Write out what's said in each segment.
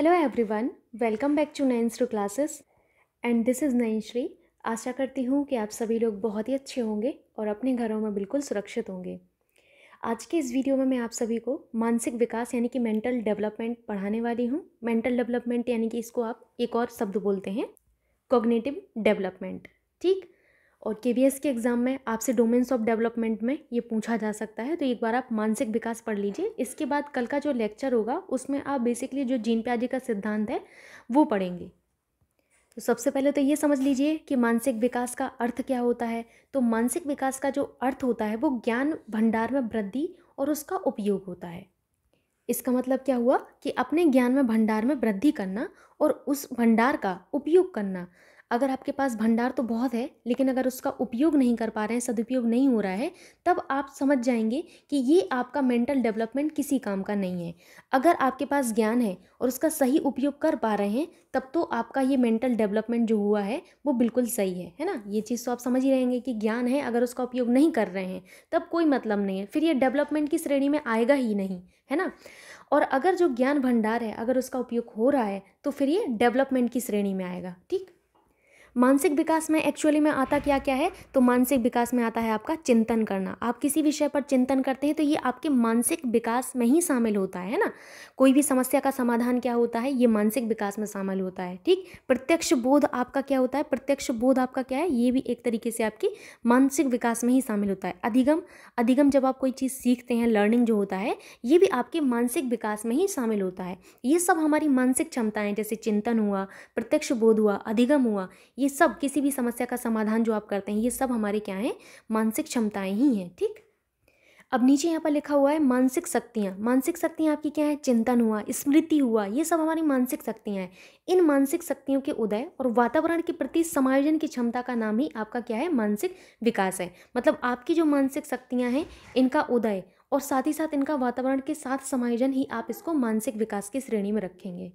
hello everyone welcome back to nine two classes and this is Shri आशा करती हूँ कि आप सभी लोग बहुत ही अच्छे होंगे और अपने घरों में बिल्कुल सुरक्षित होंगे आज के इस वीडियो में मैं आप सभी को मानसिक विकास यानी कि मेंटल डेवलपमेंट पढ़ाने वाली हूँ मेंटल डेवलपमेंट यानी कि इसको आप एक और शब्द बोलते हैं कोग्नेटिव डेवलपमेंट ठीक और के के एग्ज़ाम में आपसे डोमेन्स ऑफ डेवलपमेंट में ये पूछा जा सकता है तो एक बार आप मानसिक विकास पढ़ लीजिए इसके बाद कल का जो लेक्चर होगा उसमें आप बेसिकली जो जीन प्याजे का सिद्धांत है वो पढ़ेंगे तो सबसे पहले तो ये समझ लीजिए कि मानसिक विकास का अर्थ क्या होता है तो मानसिक विकास का जो अर्थ होता है वो ज्ञान भंडार में वृद्धि और उसका उपयोग होता है इसका मतलब क्या हुआ कि अपने ज्ञान में भंडार में वृद्धि करना और उस भंडार का उपयोग करना अगर आपके पास भंडार तो बहुत है लेकिन अगर उसका उपयोग नहीं कर पा रहे हैं सदुपयोग नहीं हो रहा है तब आप समझ जाएंगे कि ये आपका मेंटल डेवलपमेंट किसी काम का नहीं है अगर आपके पास ज्ञान है और उसका सही उपयोग कर पा रहे हैं तब तो आपका ये मेंटल डेवलपमेंट जो हुआ है वो बिल्कुल सही है है ना ये चीज़ तो आप समझ ही रहेंगे कि ज्ञान है अगर उसका उपयोग नहीं कर रहे हैं तब कोई मतलब नहीं है फिर ये डेवलपमेंट की श्रेणी में आएगा ही नहीं है ना और अगर जो ज्ञान भंडार है अगर उसका उपयोग हो रहा है तो फिर ये डेवलपमेंट की श्रेणी में आएगा ठीक मानसिक विकास में एक्चुअली में आता क्या क्या है तो मानसिक विकास में आता है आपका चिंतन करना आप किसी विषय पर चिंतन करते हैं तो ये आपके मानसिक विकास में ही शामिल होता है ना कोई भी समस्या का समाधान क्या होता है ये मानसिक विकास में शामिल होता है ठीक प्रत्यक्ष बोध आपका क्या होता है प्रत्यक्ष बोध आपका क्या है ये भी एक तरीके से आपकी मानसिक विकास में ही शामिल होता है अधिगम अधिगम जब आप कोई चीज़ सीखते हैं लर्निंग जो होता है ये भी आपके मानसिक विकास में ही शामिल होता है ये सब हमारी मानसिक क्षमताएं जैसे चिंतन हुआ प्रत्यक्ष बोध हुआ अधिगम हुआ ये सब किसी भी समस्या का समाधान जो आप करते हैं ये सब हमारे क्या हैं मानसिक क्षमताएं ही हैं ठीक अब नीचे यहाँ पर लिखा हुआ है मानसिक शक्तियाँ मानसिक शक्तियाँ आपकी क्या है चिंतन हुआ स्मृति हुआ ये सब हमारी मानसिक शक्तियाँ हैं इन मानसिक शक्तियों के उदय और वातावरण के प्रति समायोजन की क्षमता का नाम ही आपका क्या है मानसिक विकास है मतलब आपकी जो मानसिक शक्तियाँ हैं इनका उदय और साथ ही साथ इनका वातावरण के साथ समायोजन ही आप इसको मानसिक विकास की श्रेणी में रखेंगे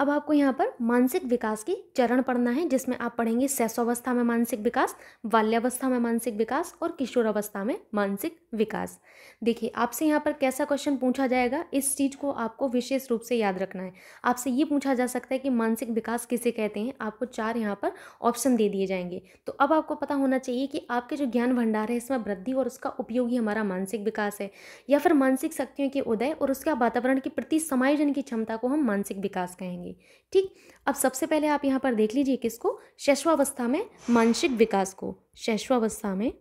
अब आपको यहाँ पर मानसिक विकास की चरण पढ़ना है जिसमें आप पढ़ेंगे शैशवावस्था में मानसिक विकास बाल्यावस्था में मानसिक विकास और किशोरावस्था में मानसिक विकास देखिए आपसे यहाँ पर कैसा क्वेश्चन पूछा जाएगा इस चीज़ को आपको विशेष रूप से याद रखना है आपसे ये पूछा जा सकता है कि मानसिक विकास किसे कहते हैं आपको चार यहाँ पर ऑप्शन दे दिए जाएंगे तो अब आपको पता होना चाहिए कि आपके जो ज्ञान भंडार है इसमें वृद्धि और उसका उपयोग ही हमारा मानसिक विकास है या फिर मानसिक शक्तियों के उदय और उसके वातावरण के प्रति समायोजन की क्षमता को हम मानसिक विकास कहेंगे जाएंगे ठीक अब सबसे पहले आप यहाँ पर देख लीजिए किसको शैश्वावस्था में मानसिक विकास को शैश्वावस्था में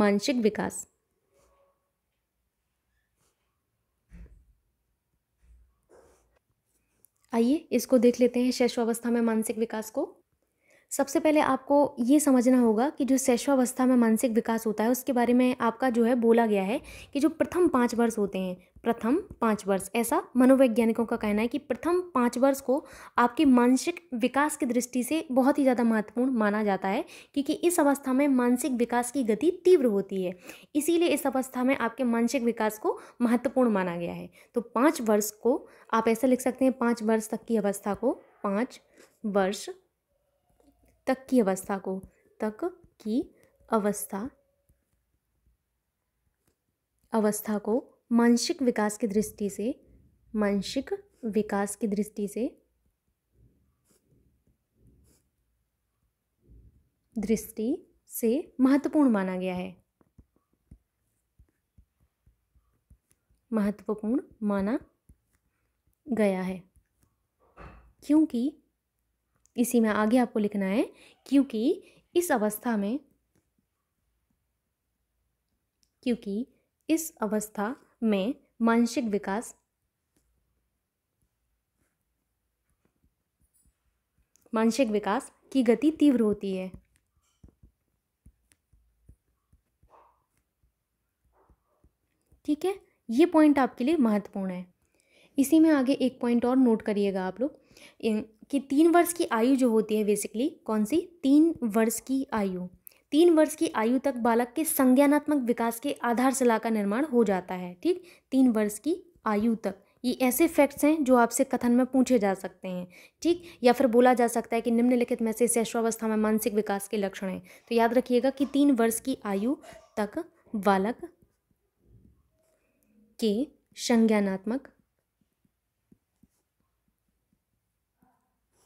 मानसिक विकास आइए इसको देख लेते हैं शैश्वावस्था में मानसिक विकास को सबसे पहले आपको ये समझना होगा कि जो शैशवावस्था में मानसिक विकास होता है उसके बारे में आपका जो है बोला गया है कि जो प्रथम पाँच वर्ष होते हैं प्रथम पाँच वर्ष ऐसा मनोवैज्ञानिकों का कहना है कि प्रथम पाँच वर्ष को आपके मानसिक विकास की दृष्टि से बहुत ही ज़्यादा महत्वपूर्ण माना जाता है क्योंकि इस अवस्था में मानसिक विकास की गति तीव्र होती है इसीलिए इस अवस्था में आपके मानसिक विकास को महत्वपूर्ण माना गया है तो पाँच वर्ष को आप ऐसा लिख सकते हैं पाँच वर्ष तक की अवस्था को पाँच वर्ष तक की अवस्था को तक की अवस्था अवस्था को मानसिक विकास की दृष्टि से मानसिक विकास की दृष्टि से दृष्टि से महत्वपूर्ण माना गया है महत्वपूर्ण माना गया है क्योंकि इसी में आगे आपको लिखना है क्योंकि इस अवस्था में क्योंकि इस अवस्था में मानसिक विकास मानसिक विकास की गति तीव्र होती है ठीक है ये पॉइंट आपके लिए महत्वपूर्ण है इसी में आगे एक पॉइंट और नोट करिएगा आप लोग कि तीन वर्ष की आयु जो होती है बेसिकली कौन सी तीन वर्ष की आयु तीन वर्ष की आयु तक बालक के संज्ञानात्मक विकास के आधारशिला का निर्माण हो जाता है ठीक तीन वर्ष की आयु तक ये ऐसे फैक्ट्स हैं जो आपसे कथन में पूछे जा सकते हैं ठीक या फिर बोला जा सकता है कि निम्नलिखित में से शैश्वावस्था में मानसिक विकास के लक्षण हैं तो याद रखिएगा कि तीन वर्ष की आयु तक बालक के संज्ञानात्मक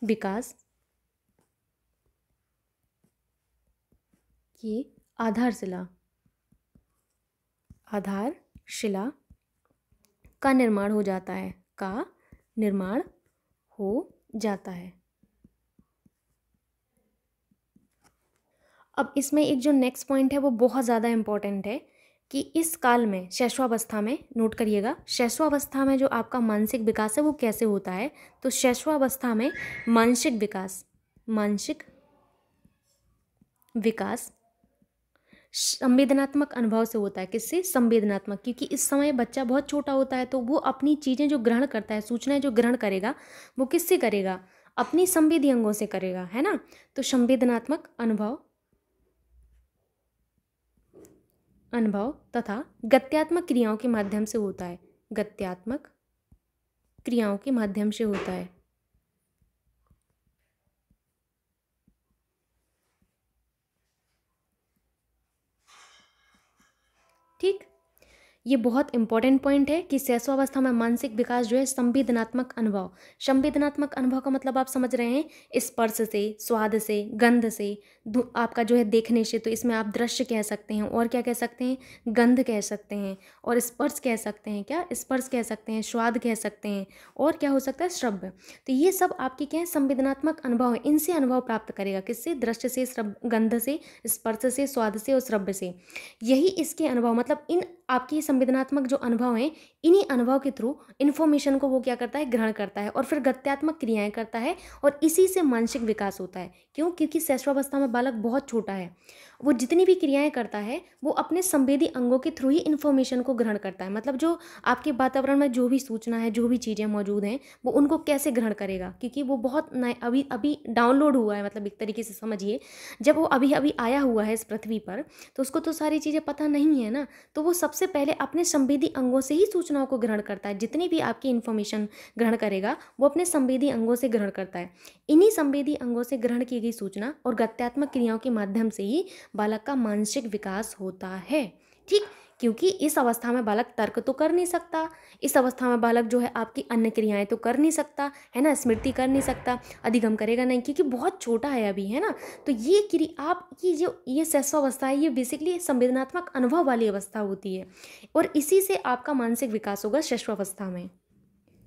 विकास की आधारशिला आधारशिला का निर्माण हो जाता है का निर्माण हो जाता है अब इसमें एक जो नेक्स्ट पॉइंट है वो बहुत ज़्यादा इम्पॉर्टेंट है कि इस काल में शैशवावस्था में नोट करिएगा शैशवावस्था में जो आपका मानसिक विकास है वो कैसे होता है तो शैशवावस्था में मानसिक विकास मानसिक विकास संवेदनात्मक अनुभव से होता है किससे संवेदनात्मक क्योंकि इस समय बच्चा बहुत छोटा होता है तो वो अपनी चीज़ें जो ग्रहण करता है सूचनाएं जो ग्रहण करेगा वो किससे करेगा अपनी संवेदी अंगों से करेगा है ना तो संवेदनात्मक अनुभव अनुभव तथा गत्यात्मक क्रियाओं के माध्यम से होता है गत्यात्मक क्रियाओं के माध्यम से होता है ठीक ये बहुत इंपॉर्टेंट पॉइंट है कि शैशवावस्था में मानसिक विकास जो है संवेदनात्मक अनुभव संवेदनात्मक अनुभव का मतलब आप समझ रहे हैं स्पर्श से स्वाद से गंध से आपका जो है देखने से तो इसमें आप दृश्य कह सकते हैं और क्या कह सकते हैं गंध कह सकते हैं और स्पर्श कह सकते हैं क्या स्पर्श कह सकते हैं स्वाद कह सकते हैं और क्या हो सकता है श्रव्य तो ये सब आपके क्या है संवेदनात्मक अनुभव है इनसे अनुभव प्राप्त करेगा किससे दृश्य से गंध से स्पर्श से स्वाद से और श्रव्य से यही इसके अनुभव मतलब इन आपकी संवेदनात्मक जो अनुभव हैं इन्हीं अनुभव के थ्रू इन्फॉर्मेशन को वो क्या करता है ग्रहण करता है और फिर गत्यात्मक क्रियाएं करता है और इसी से मानसिक विकास होता है क्यों क्योंकि शैशवावस्था में बालक बहुत छोटा है वो जितनी भी क्रियाएं करता है वो अपने संवेदी अंगों के थ्रू ही इन्फॉर्मेशन को ग्रहण करता है मतलब जो आपके वातावरण में जो भी सूचना है जो भी चीज़ें मौजूद हैं वो उनको कैसे ग्रहण करेगा क्योंकि वो बहुत नए अभी अभी डाउनलोड हुआ है मतलब एक तरीके से समझिए जब वो अभी अभी आया हुआ है इस पृथ्वी पर तो उसको तो सारी चीज़ें पता नहीं है ना तो वो सबसे पहले अपने संवेदी अंगों से ही सूचनाओं को ग्रहण करता है जितनी भी आपकी इन्फॉर्मेशन ग्रहण करेगा वो अपने संवेदी अंगों से ग्रहण करता है इन्हीं संवेदी अंगों से ग्रहण की गई सूचना और गत्यात्मक क्रियाओं के माध्यम से ही बालक का मानसिक विकास होता है ठीक क्योंकि इस अवस्था में बालक तर्क तो कर नहीं सकता इस अवस्था में बालक जो है आपकी अन्य क्रियाएं तो कर नहीं सकता है ना स्मृति कर नहीं सकता अधिगम करेगा नहीं क्योंकि बहुत छोटा है अभी है ना तो ये क्रि आपकी जो ये अवस्था है ये बेसिकली संवेदनात्मक अनुभव वाली अवस्था होती है और इसी से आपका मानसिक विकास होगा शैशवावस्था में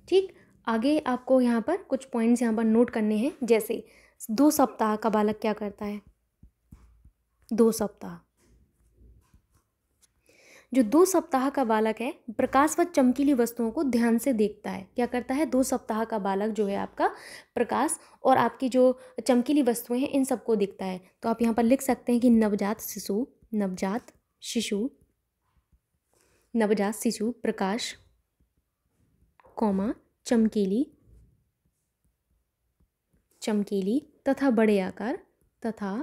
ठीक आगे आपको यहाँ पर कुछ पॉइंट्स यहाँ पर नोट करने हैं जैसे दो सप्ताह का बालक क्या करता है दो सप्ताह जो दो सप्ताह का बालक है प्रकाश व चमकीली वस्तुओं को ध्यान से देखता है क्या करता है दो सप्ताह का बालक जो है आपका प्रकाश और आपकी जो चमकीली वस्तुएं हैं इन सबको देखता है तो आप यहाँ पर लिख सकते हैं कि नवजात शिशु नवजात शिशु नवजात शिशु प्रकाश कौमा चमकीली चमकीली तथा बड़े आकार तथा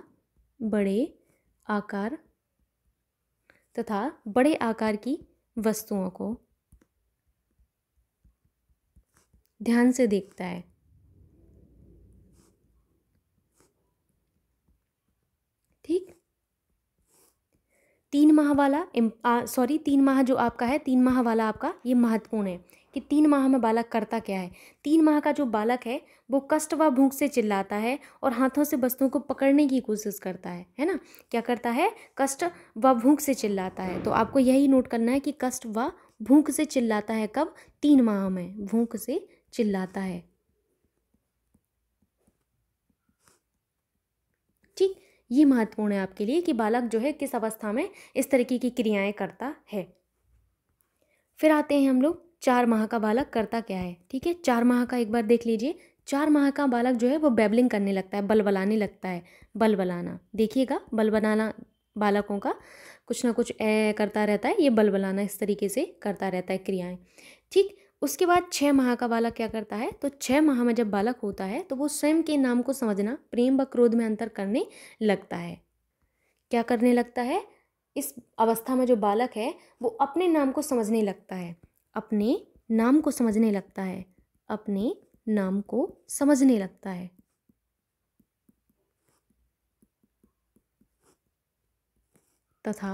बड़े आकार तथा बड़े आकार की वस्तुओं को ध्यान से देखता है ठीक तीन माह वाला सॉरी तीन माह जो आपका है तीन माह वाला आपका ये महत्वपूर्ण है कि तीन माह में बालक करता क्या है तीन माह का जो बालक है वो कष्ट व भूख से चिल्लाता है और हाथों से वस्तुओं को पकड़ने की कोशिश करता है है ना क्या करता है कष्ट व भूख से चिल्लाता है तो आपको यही नोट करना है कि कष्ट व भूख से चिल्लाता है कब तीन माह में भूख से चिल्लाता है ठीक ये महत्वपूर्ण है आपके लिए कि बालक जो है किस अवस्था में इस तरीके की क्रियाएं करता है फिर आते हैं हम लोग चार माह का बालक करता क्या है ठीक है चार माह का एक बार देख लीजिए चार माह का बालक जो है वो बेबलिंग करने लगता है बलबलाने लगता है बलबलाना देखिएगा बलबलाना बालकों का कुछ ना कुछ ए करता रहता है ये बलबलाना इस तरीके से करता रहता है क्रियाएं ठीक उसके बाद छः माह का बालक क्या करता है तो छः माह में जब बालक होता है तो वो स्वयं के नाम को समझना प्रेम व क्रोध में अंतर करने लगता है क्या करने लगता है इस अवस्था में जो बालक है वो अपने नाम को समझने लगता है अपने नाम को समझने लगता है अपने नाम को समझने लगता है तथा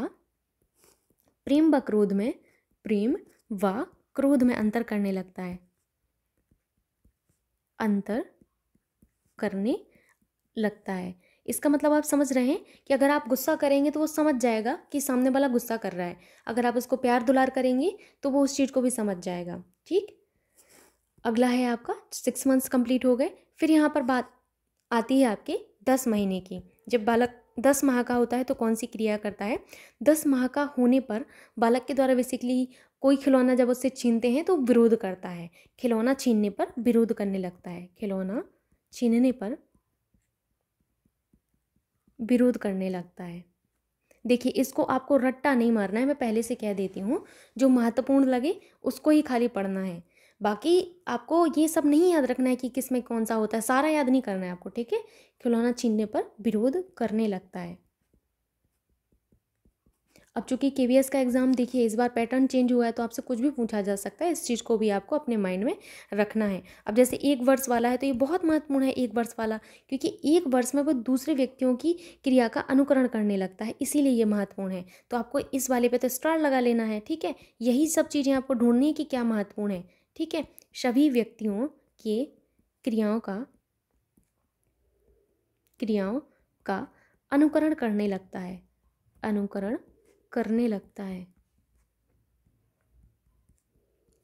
प्रेम व क्रोध में प्रेम व क्रोध में अंतर करने लगता है अंतर करने लगता है इसका मतलब आप समझ रहे हैं कि अगर आप गुस्सा करेंगे तो वो समझ जाएगा कि सामने वाला गुस्सा कर रहा है अगर आप उसको प्यार दुलार करेंगे तो वो उस चीज़ को भी समझ जाएगा ठीक अगला है आपका सिक्स मंथ्स कंप्लीट हो गए फिर यहाँ पर बात आती है आपके दस महीने की जब बालक दस माह का होता है तो कौन सी क्रिया करता है दस माह का होने पर बालक के द्वारा बेसिकली कोई खिलौना जब उससे छीनते हैं तो विरोध करता है खिलौना छीनने पर विरोध करने लगता है खिलौना छीनने पर विरोध करने लगता है देखिए इसको आपको रट्टा नहीं मारना है मैं पहले से कह देती हूँ जो महत्वपूर्ण लगे उसको ही खाली पढ़ना है बाकी आपको ये सब नहीं याद रखना है कि किस में कौन सा होता है सारा याद नहीं करना है आपको ठीक है खिलौना छीनने पर विरोध करने लगता है अब चूंकि के का एग्ज़ाम देखिए इस बार पैटर्न चेंज हुआ है तो आपसे कुछ भी पूछा जा सकता है इस चीज़ को भी आपको अपने माइंड में रखना है अब जैसे एक वर्ष वाला है तो ये बहुत महत्वपूर्ण है एक वर्ष वाला क्योंकि एक वर्ष में वो दूसरे व्यक्तियों की क्रिया का अनुकरण करने लगता है इसीलिए ये महत्वपूर्ण है तो आपको इस वाले पर तो स्टार लगा लेना है ठीक है यही सब चीज़ें आपको ढूंढनी है कि क्या महत्वपूर्ण है ठीक है सभी व्यक्तियों के क्रियाओं का क्रियाओं का अनुकरण करने लगता है अनुकरण करने लगता है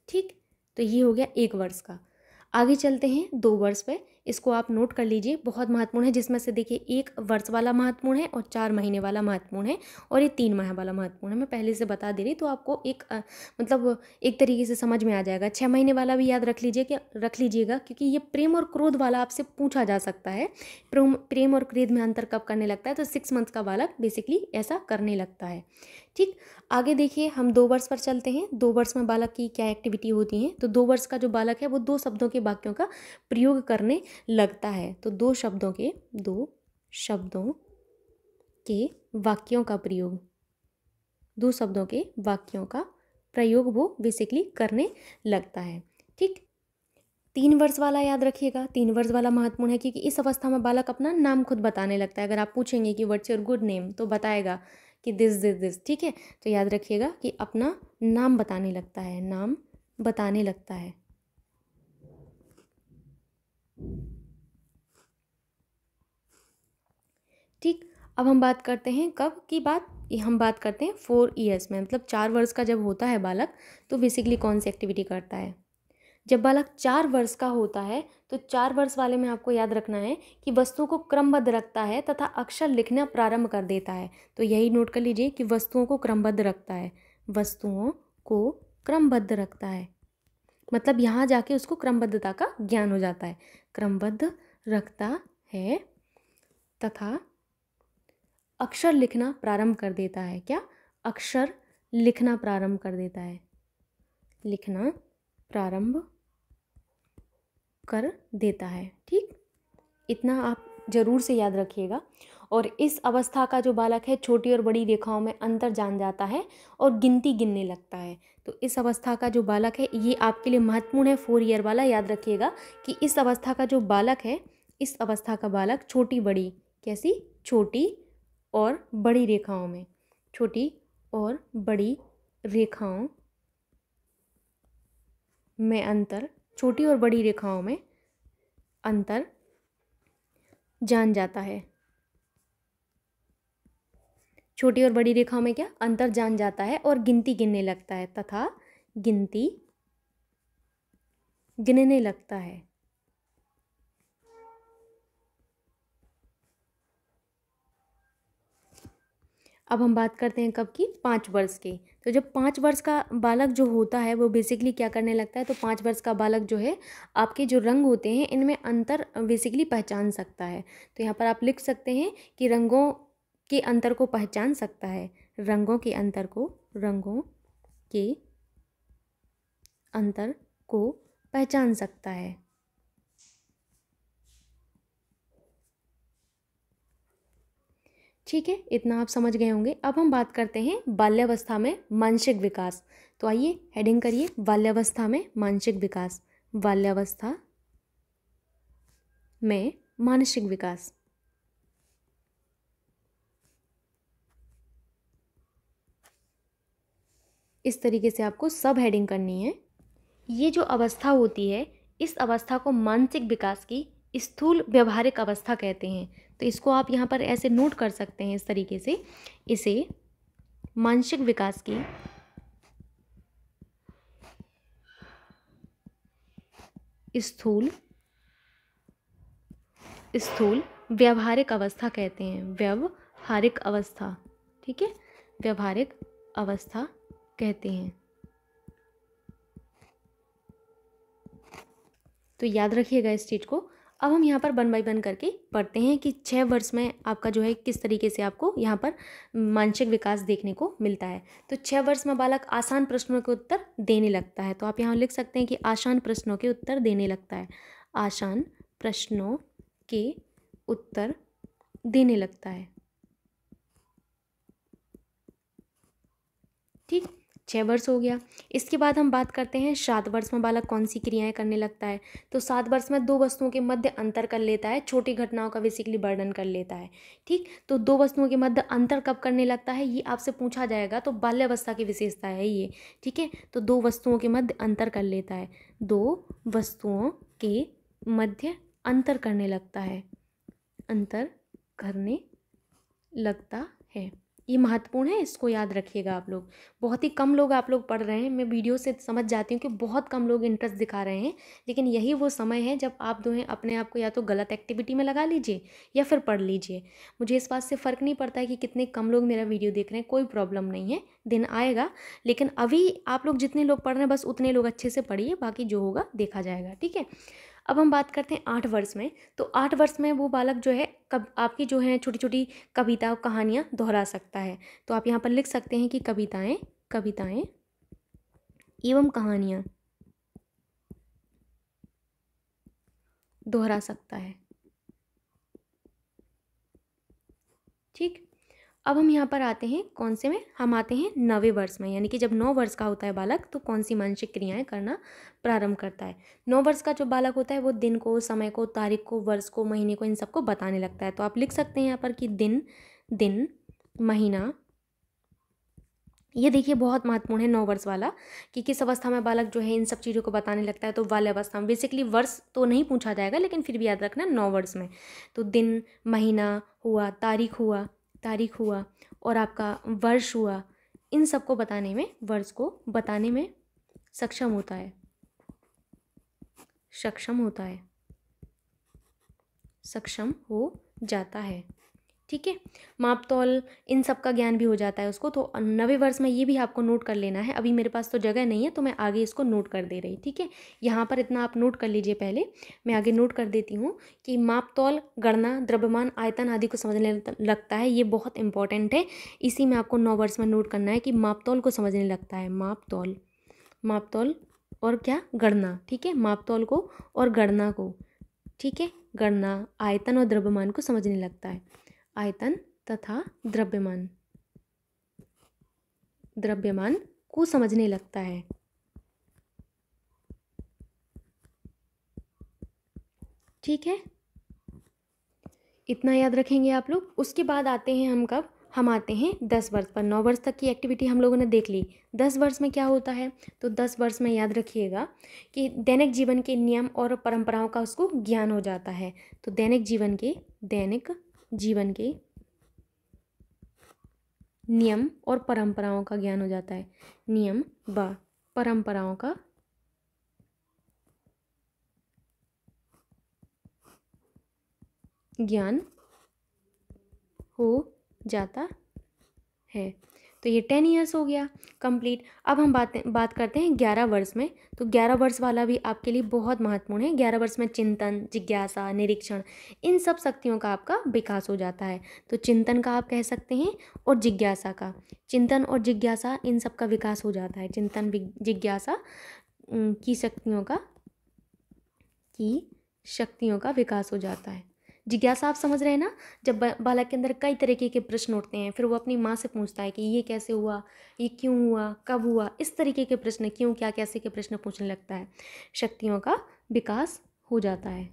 ठीक तो ये हो गया एक वर्ष का आगे चलते हैं दो वर्ष पे इसको आप नोट कर लीजिए बहुत महत्वपूर्ण है जिसमें से देखिए एक वर्ष वाला महत्वपूर्ण है और चार महीने वाला महत्वपूर्ण है और ये तीन माह वाला महत्वपूर्ण है मैं पहले से बता दे रही तो आपको एक आ, मतलब एक तरीके से समझ में आ जाएगा छः महीने वाला भी याद रख लीजिए कि रख लीजिएगा क्योंकि ये प्रेम और क्रोध वाला आपसे पूछा जा सकता है प्रेम प्रेम और क्रेध में अंतर कब करने लगता है तो सिक्स मंथ का बालक बेसिकली ऐसा करने लगता है ठीक आगे देखिए हम दो वर्ष पर चलते हैं दो वर्ष में बालक की क्या एक्टिविटी होती हैं तो दो वर्ष का जो बालक है वो दो शब्दों के वाक्यों का प्रयोग करने लगता है तो दो शब्दों के दो शब्दों के वाक्यों का प्रयोग दो शब्दों के वाक्यों का प्रयोग वो बेसिकली करने लगता है ठीक तीन वर्ष वाला याद रखिएगा तीन वर्ष वाला महत्वपूर्ण है क्योंकि इस अवस्था में बालक अपना नाम खुद बताने लगता है अगर आप पूछेंगे कि वट्स योर गुड नेम तो बताएगा कि दिस दिस दिस ठीक है तो याद रखिएगा कि अपना नाम बताने लगता है नाम बताने लगता है अब हम बात करते हैं कब की बात हम बात करते हैं फोर ईयर्स में मतलब चार वर्ष का जब होता है बालक तो बेसिकली कौन सी एक्टिविटी करता है जब बालक चार वर्ष का होता है तो चार वर्ष वाले में आपको याद रखना है कि वस्तुओं को क्रमबद्ध रखता है तथा अक्षर लिखना प्रारंभ कर देता है तो यही नोट कर लीजिए कि वस्तुओं को क्रमबद्ध रखता है वस्तुओं को क्रमबद्ध रखता है मतलब यहाँ जाके उसको क्रमबद्धता का ज्ञान हो जाता है क्रमबद्ध रखता है तथा अक्षर लिखना प्रारंभ कर देता है क्या अक्षर लिखना प्रारंभ कर देता है लिखना प्रारंभ कर देता है ठीक इतना आप ज़रूर से याद रखिएगा और इस अवस्था का जो बालक है छोटी और बड़ी रेखाओं में अंतर जान जाता है और गिनती गिनने लगता है तो इस अवस्था का जो बालक है ये आपके लिए महत्वपूर्ण है फोर ईयर वाला याद रखिएगा कि इस अवस्था का जो बालक है इस अवस्था का बालक छोटी बड़ी कैसी छोटी और बड़ी रेखाओं में छोटी और बड़ी रेखाओं में अंतर छोटी और बड़ी रेखाओं में अंतर जान जाता है छोटी और बड़ी रेखाओं में क्या अंतर जान जाता है और गिनती गिनने लगता है तथा गिनती गिनने लगता है अब हम बात करते हैं कब की पाँच वर्ष की तो जब पाँच वर्ष का बालक जो होता है वो बेसिकली क्या करने लगता है तो पाँच वर्ष का बालक जो है आपके जो रंग होते हैं इनमें अंतर बेसिकली पहचान सकता है तो यहाँ पर आप लिख सकते हैं कि रंगों के अंतर को पहचान सकता है रंगों के अंतर को रंगों के अंतर को पहचान सकता है ठीक है इतना आप समझ गए होंगे अब हम बात करते हैं बाल्यावस्था में मानसिक विकास तो आइए हेडिंग करिए बाल्यावस्था में मानसिक विकास बाल्यावस्था में मानसिक विकास इस तरीके से आपको सब हेडिंग करनी है ये जो अवस्था होती है इस अवस्था को मानसिक विकास की स्थूल व्यवहारिक अवस्था कहते हैं तो इसको आप यहाँ पर ऐसे नोट कर सकते हैं इस तरीके से इसे मानसिक विकास की स्थूल स्थूल व्यवहारिक अवस्था कहते हैं व्यवहारिक अवस्था ठीक है व्यवहारिक अवस्था कहते हैं तो याद रखिएगा इस चीज़ को अब हम यहाँ पर वन बाई वन करके पढ़ते हैं कि छः वर्ष में आपका जो है किस तरीके से आपको यहाँ पर मानसिक विकास देखने को मिलता है तो छः वर्ष में बालक आसान प्रश्नों के उत्तर देने लगता है तो आप यहाँ लिख सकते हैं कि आसान प्रश्नों के उत्तर देने लगता है आसान प्रश्नों के उत्तर देने लगता है ठीक छः वर्ष हो गया इसके बाद हम बात करते हैं सात वर्ष में बालक कौन सी क्रियाएं करने लगता है तो सात वर्ष में दो वस्तुओं के मध्य अंतर कर लेता है छोटी घटनाओं का बेसिकली वर्णन कर लेता है ठीक तो दो वस्तुओं के मध्य अंतर कब करने लगता है ये आपसे पूछा जाएगा तो बाल्यावस्था की विशेषता है ये ठीक है तो दो वस्तुओं के मध्य अंतर कर लेता है दो वस्तुओं के मध्य अंतर करने लगता है अंतर करने लगता है ये महत्वपूर्ण है इसको याद रखिएगा आप लोग बहुत ही कम लोग आप लोग पढ़ रहे हैं मैं वीडियो से समझ जाती हूँ कि बहुत कम लोग इंटरेस्ट दिखा रहे हैं लेकिन यही वो समय है जब आप जो है अपने आप को या तो गलत एक्टिविटी में लगा लीजिए या फिर पढ़ लीजिए मुझे इस बात से फ़र्क नहीं पड़ता है कि कितने कम लोग मेरा वीडियो देख रहे हैं कोई प्रॉब्लम नहीं है दिन आएगा लेकिन अभी आप लोग जितने लोग पढ़ रहे हैं बस उतने लोग अच्छे से पढ़िए बाकी जो होगा देखा जाएगा ठीक है अब हम बात करते हैं आठ वर्ष में तो आठ वर्ष में वो बालक जो है कब आपकी जो है छोटी छोटी कविता और कहानियाँ दोहरा सकता है तो आप यहाँ पर लिख सकते हैं कि कविताएँ कविताएँ एवं कहानियाँ दोहरा सकता है ठीक अब हम यहाँ पर आते हैं कौन से में हम आते हैं नवे वर्ष में यानी कि जब नौ वर्ष का होता है बालक तो कौन सी मानसिक क्रियाएं करना प्रारंभ करता है नौ वर्ष का जो बालक होता है वो दिन को समय को तारीख को वर्ष को महीने को इन सबको बताने लगता है तो आप लिख सकते हैं यहाँ पर कि दिन दिन महीना ये देखिए बहुत महत्वपूर्ण है नौ वर्ष वाला कि किस अवस्था में बालक जो है इन सब चीज़ों को बताने लगता है तो वाले अवस्था में बेसिकली वर्ष तो नहीं पूछा जाएगा लेकिन फिर भी याद रखना नौ वर्ष में तो दिन महीना हुआ तारीख हुआ तारीख हुआ और आपका वर्ष हुआ इन सबको बताने में वर्ष को बताने में सक्षम होता है सक्षम होता है सक्षम हो जाता है ठीक है माप तौल इन सब का ज्ञान भी हो जाता है उसको तो नवे वर्ष में ये भी आपको नोट कर लेना है अभी मेरे पास तो जगह नहीं है तो मैं आगे इसको नोट कर दे रही ठीक है यहाँ पर इतना आप नोट कर लीजिए पहले मैं आगे नोट कर देती हूँ कि माप तौल गणना द्रव्यमान आयतन आदि को समझने लगता है ये बहुत इंपॉर्टेंट है इसी में आपको नौ वर्ष में नोट करना है कि माप तौल को समझने लगता है माप तौल माप तौल और क्या गणना ठीक है माप तौल को और गणना को ठीक है गणना आयतन और द्रव्यमान को समझने लगता है आयतन तथा द्रव्यमान द्रव्यमान को समझने लगता है ठीक है इतना याद रखेंगे आप लोग उसके बाद आते हैं हम कब हम आते हैं दस वर्ष पर नौ वर्ष तक की एक्टिविटी हम लोगों ने देख ली दस वर्ष में क्या होता है तो दस वर्ष में याद रखिएगा कि दैनिक जीवन के नियम और परंपराओं का उसको ज्ञान हो जाता है तो दैनिक जीवन के दैनिक जीवन के नियम और परंपराओं का ज्ञान हो जाता है नियम व परंपराओं का ज्ञान हो जाता है तो ये टेन ईयर्स हो गया कंप्लीट अब हम बात बात करते हैं ग्यारह वर्ष में तो ग्यारह वर्ष वाला भी आपके लिए बहुत महत्वपूर्ण है ग्यारह वर्ष में चिंतन जिज्ञासा निरीक्षण इन सब शक्तियों का आपका विकास हो जाता है तो चिंतन का आप कह सकते हैं और जिज्ञासा का चिंतन और जिज्ञासा इन सब का विकास हो जाता है चिंतन जिज्ञासा की शक्तियों का की शक्तियों का विकास हो जाता है जिज्ञासा आप समझ रहे हैं ना जब बालक के अंदर कई तरीके के प्रश्न उठते हैं फिर वो अपनी माँ से पूछता है कि ये कैसे हुआ ये क्यों हुआ कब हुआ इस तरीके के प्रश्न क्यों क्या कैसे के प्रश्न पूछने लगता है शक्तियों का विकास हो जाता है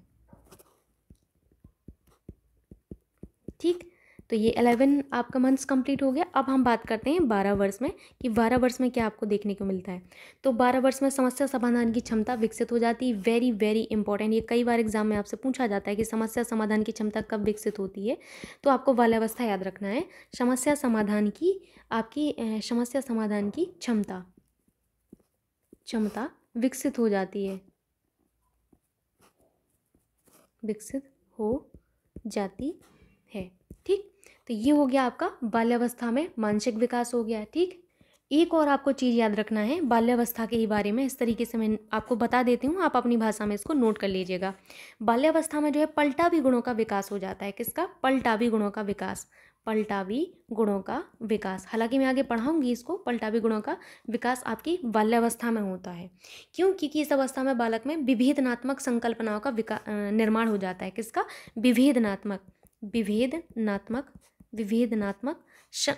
ठीक तो ये अलेवन आपका मंथ्स कंप्लीट हो गया अब हम बात करते हैं बारह वर्ष में कि बारह वर्ष में क्या आपको देखने को मिलता है तो बारह वर्ष में समस्या समाधान की क्षमता विकसित हो जाती है वेरी वेरी इंपॉर्टेंट ये कई बार एग्जाम में आपसे पूछा जाता है कि समस्या समाधान की क्षमता कब विकसित होती है तो आपको बाल्यावस्था याद रखना है समस्या समाधान की आपकी समस्या समाधान की क्षमता क्षमता विकसित हो जाती है विकसित हो जाती है तो ये हो गया आपका बाल्यावस्था में मानसिक विकास हो गया ठीक एक और आपको चीज़ याद रखना है बाल्यावस्था के ही बारे में इस तरीके से मैं आपको बता देती हूँ आप अपनी भाषा में इसको नोट कर लीजिएगा बाल्यावस्था में जो है पलटावी गुणों का विकास हो जाता है किसका पलटावी गुणों का विकास पलटावी गुणों का विकास हालांकि मैं आगे पढ़ाऊंगी इसको पलटावी गुणों का विकास आपकी बाल्यावस्था में होता है क्यों क्योंकि इस अवस्था में बालक में विभेदनात्मक संकल्पनाओं का निर्माण हो जाता है किसका विभेदनात्मक विभेदनात्मक विभेदनात्मक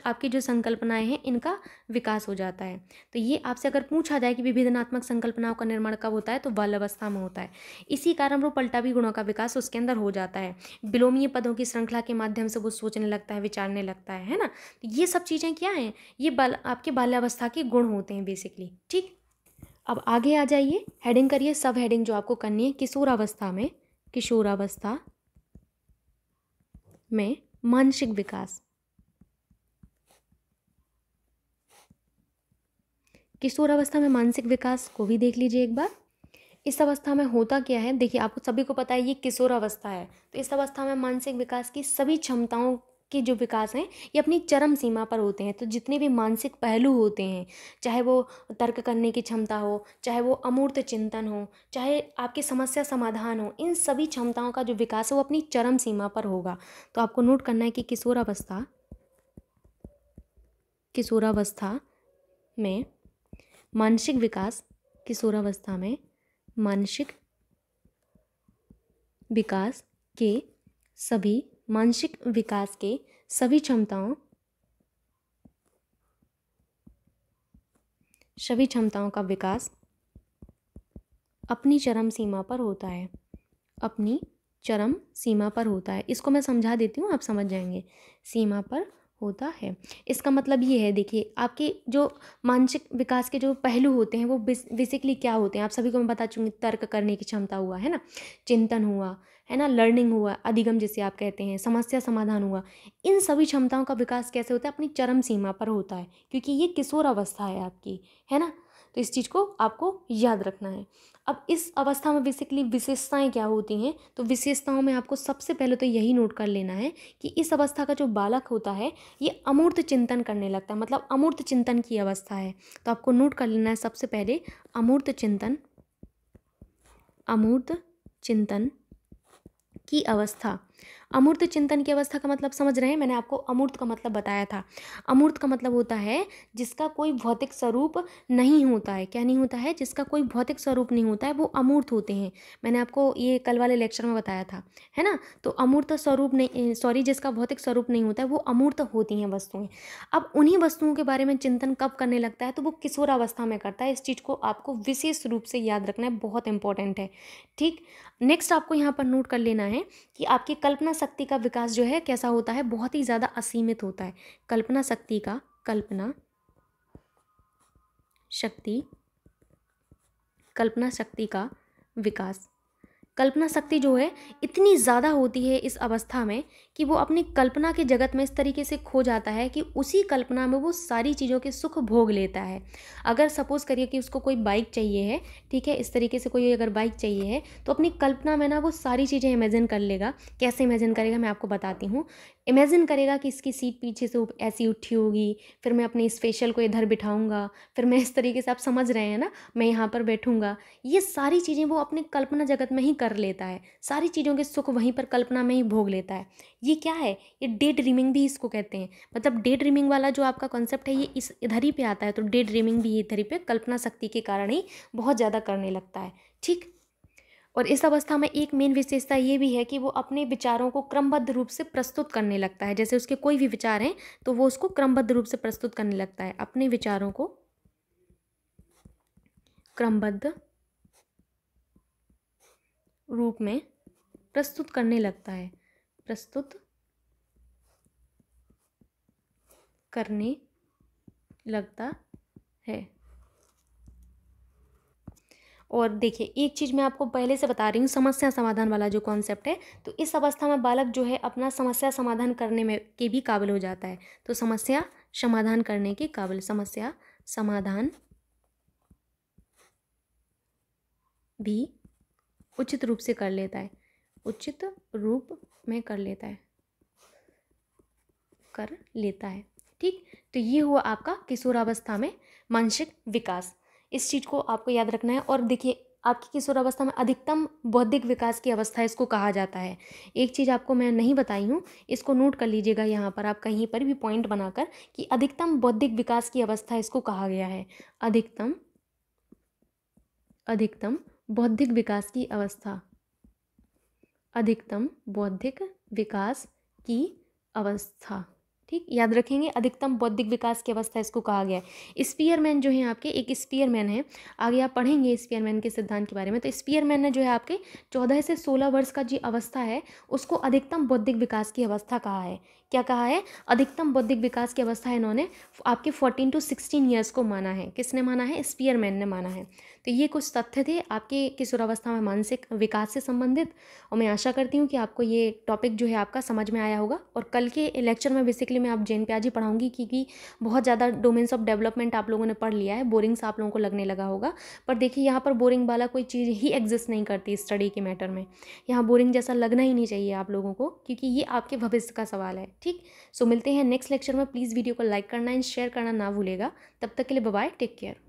आपकी जो संकल्पनाएं हैं इनका विकास हो जाता है तो ये आपसे अगर पूछा जाए कि विभेदनात्मक संकल्पनाओं का निर्माण कब होता है तो बाल्यावस्था में होता है इसी कारण वो पलटावी गुणों का विकास उसके अंदर हो जाता है विलोमीय पदों की श्रृंखला के माध्यम से वो सोचने लगता है विचारने लगता है है ना तो ये सब चीज़ें क्या हैं ये बाल आपके बाल्यावस्था के गुण होते हैं बेसिकली ठीक अब आगे आ जाइए हेडिंग करिए सब हेडिंग जो आपको करनी है किशोरावस्था में किशोरावस्था में मानसिक विकास किशोर अवस्था में मानसिक विकास को भी देख लीजिए एक बार इस अवस्था में होता क्या है देखिए आपको सभी को पता है ये किशोर अवस्था है तो इस अवस्था में मानसिक विकास की सभी क्षमताओं के जो विकास हैं ये अपनी चरम सीमा पर होते हैं तो जितने भी मानसिक पहलू होते हैं चाहे वो तर्क करने की क्षमता हो चाहे वो अमूर्त चिंतन हो चाहे आपकी समस्या समाधान हो इन सभी क्षमताओं का जो विकास है वो अपनी चरम सीमा पर होगा तो आपको नोट करना है कि किशोरावस्था किशोरावस्था में मानसिक विकास किशोरावस्था में मानसिक विकास के सभी मानसिक विकास के सभी क्षमताओं सभी क्षमताओं का विकास अपनी चरम सीमा पर होता है अपनी चरम सीमा पर होता है इसको मैं समझा देती हूँ आप समझ जाएंगे सीमा पर होता है इसका मतलब ये है देखिए आपके जो मानसिक विकास के जो पहलू होते हैं वो बेसिकली क्या होते हैं आप सभी को मैं बता चूंगी तर्क करने की क्षमता हुआ है ना चिंतन हुआ है ना लर्निंग हुआ अधिगम जिसे आप कहते हैं समस्या समाधान हुआ इन सभी क्षमताओं का विकास कैसे होता है अपनी चरम सीमा पर होता है क्योंकि ये किशोर अवस्था है आपकी है ना तो इस चीज़ को आपको याद रखना है अब इस अवस्था में बेसिकली विशेषताएं क्या होती हैं तो विशेषताओं में आपको सबसे पहले तो यही नोट कर लेना है कि इस अवस्था का जो बालक होता है ये अमूर्त चिंतन करने लगता है मतलब अमूर्त चिंतन की अवस्था है तो आपको नोट कर लेना है सबसे पहले अमूर्त चिंतन अमूर्त चिंतन की अवस्था अमूर्त चिंतन की अवस्था का मतलब समझ रहे हैं मैंने आपको अमूर्त का मतलब बताया था अमूर्त का मतलब होता है जिसका कोई भौतिक स्वरूप नहीं होता है क्या नहीं होता है जिसका कोई भौतिक स्वरूप नहीं होता है वो अमूर्त होते हैं मैंने आपको ये कल वाले लेक्चर में बताया था है ना तो अमूर्त स्वरूप नहीं सॉरी जिसका भौतिक स्वरूप नहीं होता है वो अमूर्त होती हैं वस्तुएँ अब उन्हीं वस्तुओं के बारे में चिंतन कब करने लगता है तो वो किशोरावस्था में करता है इस चीज़ को आपको विशेष रूप से याद रखना है बहुत इंपॉर्टेंट है ठीक नेक्स्ट आपको यहाँ पर नोट कर लेना है कि आपके कल्पना शक्ति का विकास जो है कैसा होता है बहुत ही ज़्यादा असीमित होता है कल्पना शक्ति का कल्पना शक्ति कल्पना शक्ति का विकास कल्पना शक्ति जो है इतनी ज़्यादा होती है इस अवस्था में कि वो अपनी कल्पना के जगत में इस तरीके से खो जाता है कि उसी कल्पना में वो सारी चीज़ों के सुख भोग लेता है अगर सपोज़ करिए कि उसको कोई बाइक चाहिए है ठीक है इस तरीके से कोई अगर बाइक चाहिए है तो अपनी कल्पना में ना वो सारी चीज़ें इमेजिन कर लेगा कैसे इमेजिन करेगा मैं आपको बताती हूँ इमेजिन करेगा कि इसकी सीट पीछे से ऐसी उठी होगी फिर मैं अपने स्पेशल को इधर बिठाऊंगा फिर मैं इस तरीके से आप समझ रहे हैं ना मैं यहाँ पर बैठूंगा ये सारी चीज़ें वो अपने कल्पना जगत में ही कर लेता है सारी चीज़ों के सुख वहीं पर कल्पना में ही भोग लेता है ये क्या है ये डे ड्रीमिंग भी इसको कहते हैं मतलब डे ड्रीमिंग वाला जो आपका कॉन्सेप्ट है ये इस इधर ही पे आता है तो डे ड्रीमिंग भी इधर ही पे कल्पना शक्ति के कारण ही बहुत ज़्यादा करने लगता है ठीक और इस अवस्था में एक मेन विशेषता ये भी है कि वो अपने विचारों को क्रमबद्ध रूप से प्रस्तुत करने लगता है जैसे उसके कोई भी विचार हैं तो वो उसको क्रमबद्ध रूप से प्रस्तुत करने लगता है अपने विचारों को क्रमबद्ध रूप में प्रस्तुत करने लगता है प्रस्तुत करने लगता है और देखिए एक चीज़ मैं आपको पहले से बता रही हूँ समस्या समाधान वाला जो कॉन्सेप्ट है तो इस अवस्था में बालक जो है अपना समस्या समाधान करने में के भी काबिल हो जाता है तो समस्या समाधान करने के काबिल समस्या समाधान भी उचित रूप से कर लेता है उचित रूप में कर लेता है कर लेता है ठीक तो ये हुआ आपका किशोरावस्था में मानसिक विकास इस चीज़ को आपको याद रखना है और देखिए आपकी किशोरावस्था में अधिकतम बौद्धिक विकास की अवस्था इसको कहा जाता है एक चीज़ आपको मैं नहीं बताई हूँ इसको नोट कर लीजिएगा यहाँ पर आप कहीं पर भी पॉइंट बनाकर कि अधिकतम बौद्धिक विकास की अवस्था इसको कहा गया है अधिकतम अधिकतम बौद्धिक विकास की अवस्था अधिकतम बौद्धिक विकास की अवस्था ठीक याद रखेंगे अधिकतम बौद्धिक विकास की अवस्था इसको कहा गया है स्पीयरमैन जो है आपके एक स्पीयरमैन है आगे आप पढ़ेंगे स्पीयरमैन के सिद्धांत के बारे में तो स्पीयरमैन ने जो है आपके चौदह से सोलह वर्ष का जो अवस्था है उसको अधिकतम बौद्धिक विकास की अवस्था कहा है क्या कहा है अधिकतम बौद्धिक विकास की अवस्था इन्होंने आपके फोर्टीन टू सिक्सटीन ईयर्स को माना है किसने माना है स्पीयरमैन ने माना है तो ये कुछ तथ्य थे आपके किशोरावस्था में मानसिक विकास से संबंधित और मैं आशा करती हूँ कि आपको ये टॉपिक जो है आपका समझ में आया होगा और कल के लेक्चर में बेसिकली मैं आप जैन प्याजी पढ़ाऊँगी क्योंकि बहुत ज़्यादा डोमेन्स ऑफ डेवलपमेंट आप लोगों ने पढ़ लिया है बोरिंग से आप लोगों को लगने लगा होगा पर देखिए यहाँ पर बोरिंग वाला कोई चीज़ ही एग्जिस्ट नहीं करती स्टडी के मैटर में यहाँ बोरिंग जैसा लगना ही नहीं चाहिए आप लोगों को क्योंकि ये आपके भविष्य का सवाल है ठीक सो मिलते हैं नेक्स्ट लेक्चर में प्लीज़ वीडियो को लाइक करना एंड शेयर करना ना भूलेगा तब तक के लिए बाय टेक केयर